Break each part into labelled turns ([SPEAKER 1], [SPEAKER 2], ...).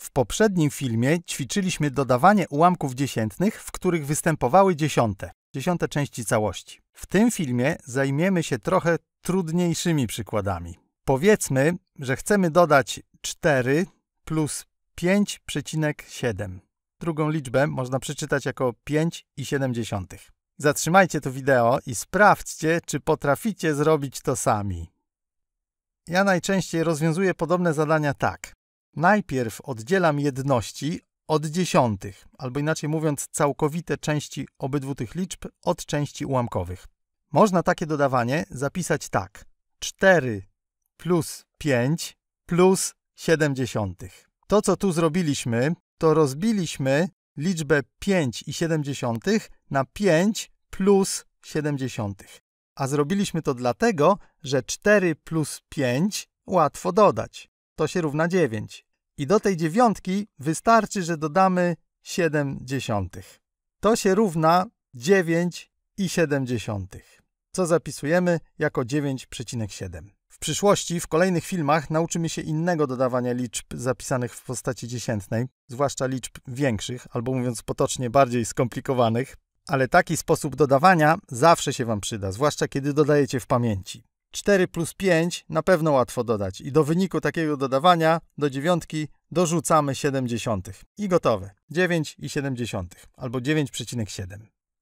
[SPEAKER 1] W poprzednim filmie ćwiczyliśmy dodawanie ułamków dziesiętnych, w których występowały dziesiąte, dziesiąte części całości. W tym filmie zajmiemy się trochę trudniejszymi przykładami. Powiedzmy, że chcemy dodać 4 plus 5,7. Drugą liczbę można przeczytać jako 5,7. Zatrzymajcie to wideo i sprawdźcie, czy potraficie zrobić to sami. Ja najczęściej rozwiązuję podobne zadania tak. Najpierw oddzielam jedności od dziesiątych, albo inaczej mówiąc, całkowite części obydwu tych liczb od części ułamkowych. Można takie dodawanie zapisać tak: 4 plus 5 plus 70. To, co tu zrobiliśmy, to rozbiliśmy liczbę 5 i dziesiątych na 5 plus 70. A zrobiliśmy to dlatego, że 4 plus 5 łatwo dodać to się równa 9. I do tej dziewiątki wystarczy, że dodamy 7 dziesiątych. To się równa 9 i 7 dziesiątych, co zapisujemy jako 9,7. W przyszłości, w kolejnych filmach, nauczymy się innego dodawania liczb zapisanych w postaci dziesiętnej, zwłaszcza liczb większych, albo mówiąc potocznie, bardziej skomplikowanych, ale taki sposób dodawania zawsze się Wam przyda, zwłaszcza kiedy dodajecie w pamięci. 4 plus 5 na pewno łatwo dodać i do wyniku takiego dodawania do dziewiątki dorzucamy 70 i gotowe. 9 i 70 albo 9,7.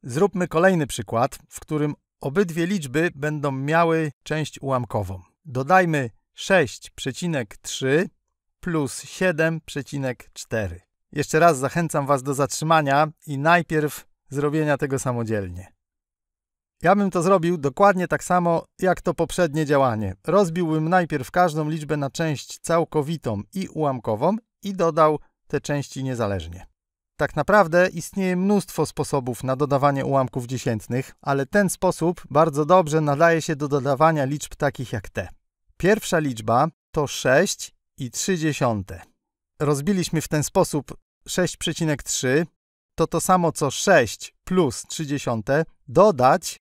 [SPEAKER 1] Zróbmy kolejny przykład, w którym obydwie liczby będą miały część ułamkową. Dodajmy 6,3 plus 7,4. Jeszcze raz zachęcam Was do zatrzymania i najpierw zrobienia tego samodzielnie. Ja bym to zrobił dokładnie tak samo jak to poprzednie działanie. Rozbiłbym najpierw każdą liczbę na część całkowitą i ułamkową i dodał te części niezależnie. Tak naprawdę istnieje mnóstwo sposobów na dodawanie ułamków dziesiętnych, ale ten sposób bardzo dobrze nadaje się do dodawania liczb takich jak te. Pierwsza liczba to 6 i 3 dziesiąte. Rozbiliśmy w ten sposób 6,3 to to samo co 6 plus 3 dodać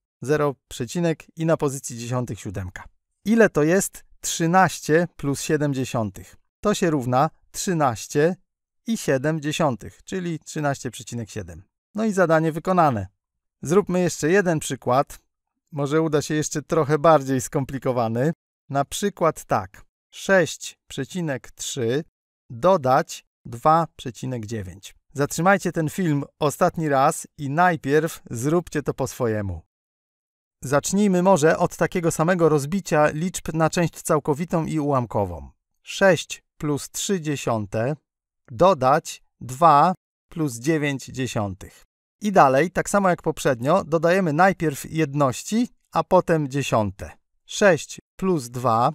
[SPEAKER 1] 0, i na pozycji dziesiątych siódemka. Ile to jest 13 plus 70? To się równa 13 i 7 dziesiątych, czyli 13,7. No i zadanie wykonane. Zróbmy jeszcze jeden przykład. Może uda się jeszcze trochę bardziej skomplikowany. Na przykład tak. 6,3 dodać 2,9. Zatrzymajcie ten film ostatni raz i najpierw zróbcie to po swojemu. Zacznijmy może od takiego samego rozbicia liczb na część całkowitą i ułamkową. 6 plus 3 dziesiąte dodać 2 plus 9 dziesiątych. I dalej, tak samo jak poprzednio, dodajemy najpierw jedności, a potem dziesiąte. 6 plus 2,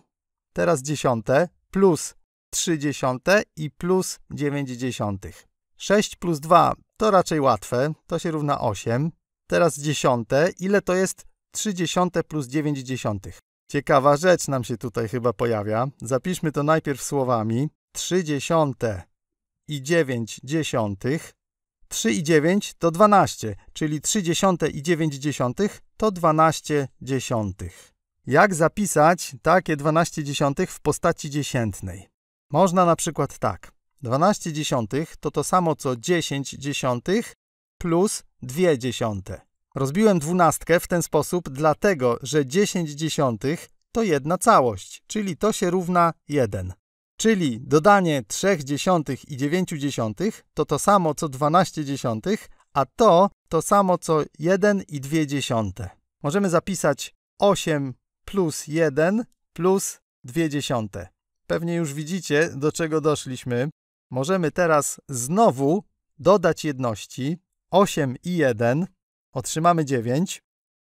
[SPEAKER 1] teraz dziesiąte, plus 3 dziesiąte i plus 9 dziesiątych. 6 plus 2 to raczej łatwe, to się równa 8. Teraz dziesiąte, ile to jest 0,3 plus 0,9. Ciekawa rzecz nam się tutaj chyba pojawia. Zapiszmy to najpierw słowami 30 i 9 dziesiątych. 3 i 9 to 12, czyli 30 i 9 dziesiątych to 12 dziesiątych. Jak zapisać takie 12 dziesiątych w postaci dziesiętnej? Można na przykład tak. 12 dziesiątych to to samo co 10 dziesiątych plus 2 dziesiąte. Rozbiłem dwunastkę w ten sposób, dlatego że 10 dziesiątych to jedna całość, czyli to się równa 1. Czyli dodanie 3 dziesiątych i 9 dziesiątych to to samo co 12 dziesiątych, a to to samo co 1 i 2 dziesiąte. Możemy zapisać 8 plus 1 plus 2 dziesiąte. Pewnie już widzicie, do czego doszliśmy. Możemy teraz znowu dodać jedności 8 i 1, otrzymamy 9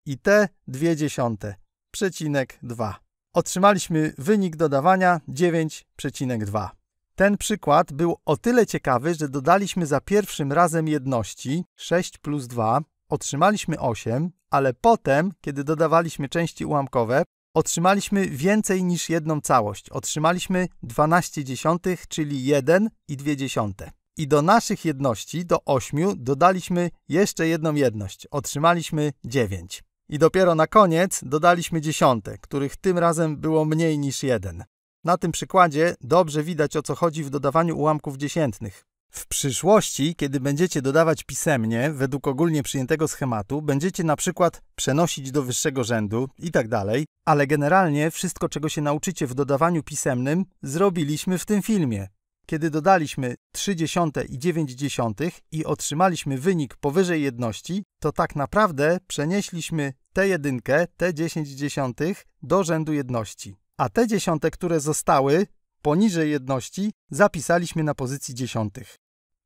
[SPEAKER 1] i te dwie dziesiąte, przecinek 2. Otrzymaliśmy wynik dodawania 9,2. Ten przykład był o tyle ciekawy, że dodaliśmy za pierwszym razem jedności 6 plus 2, otrzymaliśmy 8, ale potem, kiedy dodawaliśmy części ułamkowe, otrzymaliśmy więcej niż jedną całość. Otrzymaliśmy 12 dziesiątych, czyli 1 i 2 dziesiąte i do naszych jedności, do ośmiu, dodaliśmy jeszcze jedną jedność. Otrzymaliśmy dziewięć. I dopiero na koniec dodaliśmy dziesiąte, których tym razem było mniej niż jeden. Na tym przykładzie dobrze widać o co chodzi w dodawaniu ułamków dziesiętnych. W przyszłości, kiedy będziecie dodawać pisemnie według ogólnie przyjętego schematu, będziecie na przykład przenosić do wyższego rzędu i tak dalej, ale generalnie wszystko, czego się nauczycie w dodawaniu pisemnym, zrobiliśmy w tym filmie. Kiedy dodaliśmy 30,9 i otrzymaliśmy wynik powyżej jedności, to tak naprawdę przenieśliśmy tę jedynkę, te 10 dziesiątych do rzędu jedności. A te dziesiąte, które zostały poniżej jedności, zapisaliśmy na pozycji dziesiątych.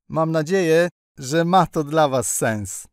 [SPEAKER 1] Mam nadzieję, że ma to dla Was sens.